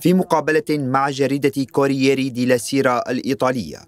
في مقابلة مع جريدة كورييري دي لا سيرا الإيطالية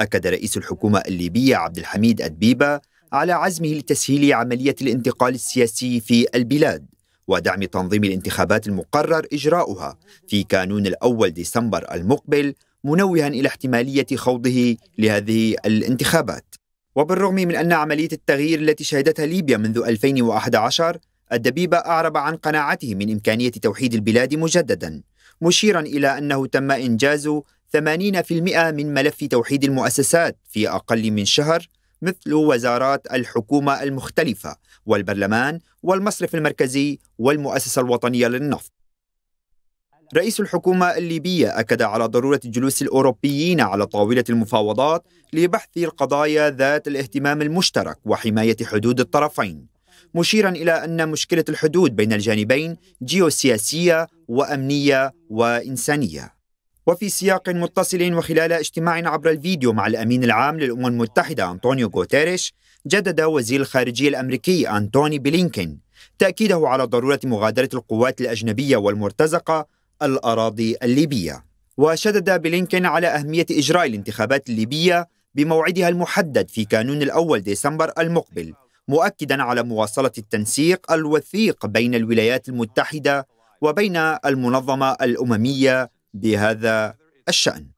أكد رئيس الحكومة الليبية عبد الحميد أدبيبة على عزمه لتسهيل عملية الانتقال السياسي في البلاد ودعم تنظيم الانتخابات المقرر إجراؤها في كانون الأول ديسمبر المقبل منوها إلى احتمالية خوضه لهذه الانتخابات وبالرغم من أن عملية التغيير التي شهدتها ليبيا منذ 2011 الدبيبة أعرب عن قناعته من إمكانية توحيد البلاد مجددا مشيرا إلى أنه تم إنجاز 80% من ملف توحيد المؤسسات في أقل من شهر مثل وزارات الحكومة المختلفة والبرلمان والمصرف المركزي والمؤسسة الوطنية للنفط. رئيس الحكومة الليبية أكد على ضرورة جلوس الأوروبيين على طاولة المفاوضات لبحث القضايا ذات الاهتمام المشترك وحماية حدود الطرفين. مشيرا إلى أن مشكلة الحدود بين الجانبين جيوسياسية وأمنية وإنسانية وفي سياق متصل وخلال اجتماع عبر الفيديو مع الأمين العام للأمم المتحدة أنطونيو غوتيريش جدد وزير الخارجية الأمريكي انطوني بلينكين تأكيده على ضرورة مغادرة القوات الأجنبية والمرتزقة الأراضي الليبية وشدد بلينكين على أهمية إجراء الانتخابات الليبية بموعدها المحدد في كانون الأول ديسمبر المقبل مؤكدا على مواصله التنسيق الوثيق بين الولايات المتحده وبين المنظمه الامميه بهذا الشان